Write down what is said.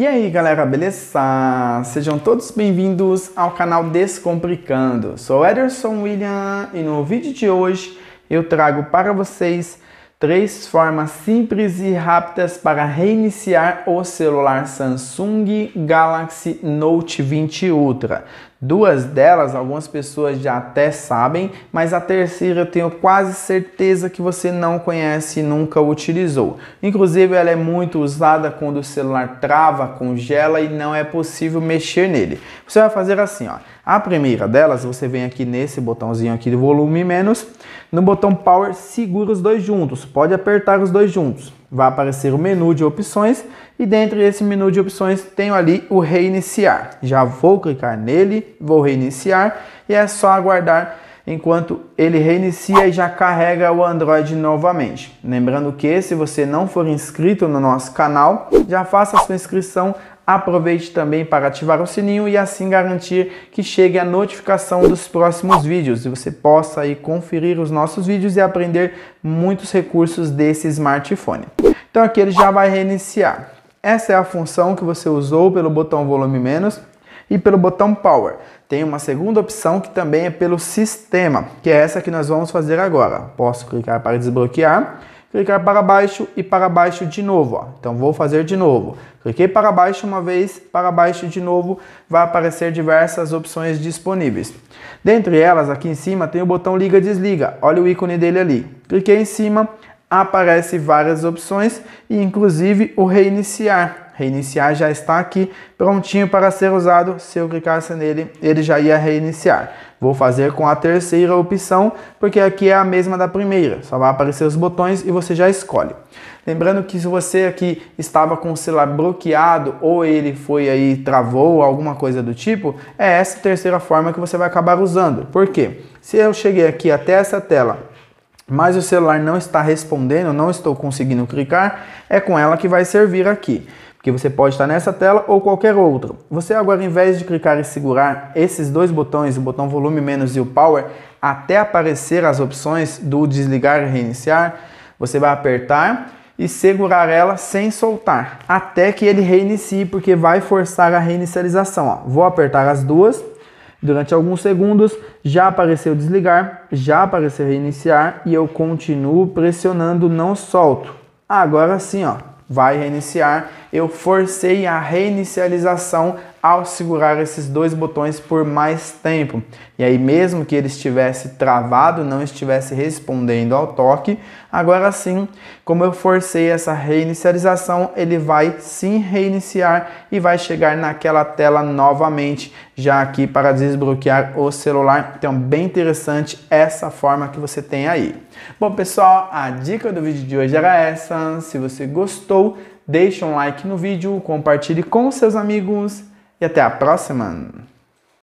E aí galera, beleza? Sejam todos bem-vindos ao canal Descomplicando. Sou Ederson William e no vídeo de hoje eu trago para vocês três formas simples e rápidas para reiniciar o celular Samsung Galaxy Note 20 Ultra. Duas delas, algumas pessoas já até sabem, mas a terceira eu tenho quase certeza que você não conhece e nunca utilizou. Inclusive, ela é muito usada quando o celular trava, congela e não é possível mexer nele. Você vai fazer assim, ó. A primeira delas, você vem aqui nesse botãozinho aqui de volume menos, no botão power segura os dois juntos, pode apertar os dois juntos. Vai aparecer o menu de opções e dentro desse menu de opções tenho ali o reiniciar. Já vou clicar nele, vou reiniciar e é só aguardar enquanto ele reinicia e já carrega o Android novamente. Lembrando que se você não for inscrito no nosso canal, já faça sua inscrição, aproveite também para ativar o sininho e assim garantir que chegue a notificação dos próximos vídeos e você possa aí conferir os nossos vídeos e aprender muitos recursos desse smartphone. Então aqui ele já vai reiniciar. Essa é a função que você usou pelo botão volume menos e pelo botão Power. Tem uma segunda opção que também é pelo sistema, que é essa que nós vamos fazer agora. Posso clicar para desbloquear, clicar para baixo e para baixo de novo. Ó. Então vou fazer de novo. Cliquei para baixo uma vez, para baixo de novo, vai aparecer diversas opções disponíveis. Dentre elas, aqui em cima tem o botão liga-desliga. Olha o ícone dele ali. Cliquei em cima, aparece várias opções e inclusive o reiniciar. Reiniciar já está aqui prontinho para ser usado. Se eu clicasse nele, ele já ia reiniciar. Vou fazer com a terceira opção, porque aqui é a mesma da primeira. Só vai aparecer os botões e você já escolhe. Lembrando que se você aqui estava com o celular bloqueado ou ele foi aí, travou, alguma coisa do tipo, é essa terceira forma que você vai acabar usando. Por quê? Se eu cheguei aqui até essa tela mas o celular não está respondendo, não estou conseguindo clicar, é com ela que vai servir aqui. Porque você pode estar nessa tela ou qualquer outra. Você agora, em vez de clicar e segurar esses dois botões, o botão volume menos e o power, até aparecer as opções do desligar e reiniciar, você vai apertar e segurar ela sem soltar, até que ele reinicie, porque vai forçar a reinicialização. Ó. Vou apertar as duas Durante alguns segundos, já apareceu desligar, já apareceu reiniciar e eu continuo pressionando, não solto. Ah, agora sim, ó, vai reiniciar eu forcei a reinicialização ao segurar esses dois botões por mais tempo. E aí mesmo que ele estivesse travado, não estivesse respondendo ao toque, agora sim, como eu forcei essa reinicialização, ele vai sim reiniciar e vai chegar naquela tela novamente, já aqui para desbloquear o celular. Então bem interessante essa forma que você tem aí. Bom pessoal, a dica do vídeo de hoje era essa. Se você gostou, deixa um like like no vídeo, compartilhe com seus amigos e até a próxima!